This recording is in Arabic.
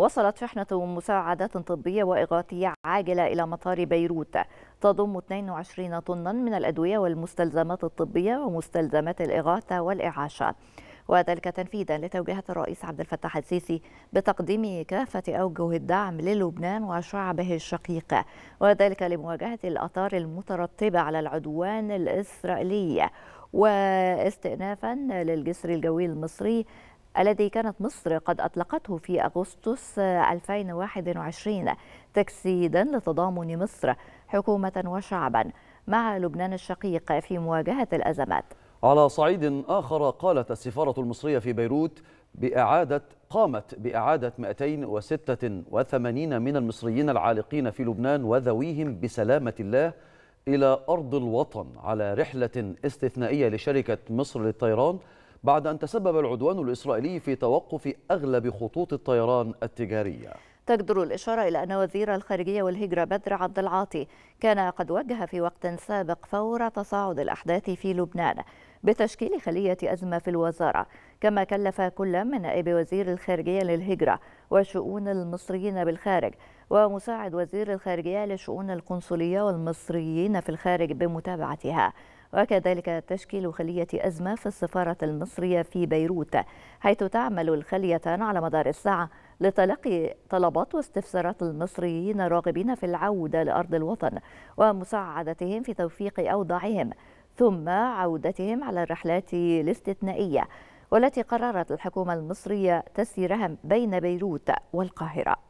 وصلت شحنة مساعدات طبية وإغاثية عاجلة إلى مطار بيروت تضم 22 طنا من الأدوية والمستلزمات الطبية ومستلزمات الإغاثة والإعاشة وذلك تنفيذا لتوجيهات الرئيس عبد الفتاح السيسي بتقديم كافة أوجه الدعم للبنان وشعبه الشقيق وذلك لمواجهة الأثار المترتبة على العدوان الإسرائيلي واستئنافا للجسر الجوي المصري الذي كانت مصر قد أطلقته في أغسطس 2021 تجسيدا لتضامن مصر حكومة وشعبا مع لبنان الشقيق في مواجهة الأزمات على صعيد آخر قالت السفارة المصرية في بيروت بإعادة قامت بإعادة 286 من المصريين العالقين في لبنان وذويهم بسلامة الله إلى أرض الوطن على رحلة استثنائية لشركة مصر للطيران بعد أن تسبب العدوان الإسرائيلي في توقف أغلب خطوط الطيران التجارية تجدر الإشارة إلى أن وزير الخارجية والهجرة بدر عبد العاطي كان قد وجه في وقت سابق فور تصاعد الأحداث في لبنان بتشكيل خلية أزمة في الوزارة كما كلف كل من نائب وزير الخارجية للهجرة وشؤون المصريين بالخارج ومساعد وزير الخارجية لشؤون القنصلية والمصريين في الخارج بمتابعتها وكذلك تشكيل خلية أزمة في السفارة المصرية في بيروت حيث تعمل الخليتان على مدار الساعة لتلقي طلبات واستفسارات المصريين الراغبين في العودة لأرض الوطن ومساعدتهم في توفيق أوضاعهم ثم عودتهم على الرحلات الاستثنائية والتي قررت الحكومة المصرية تسييرها بين بيروت والقاهرة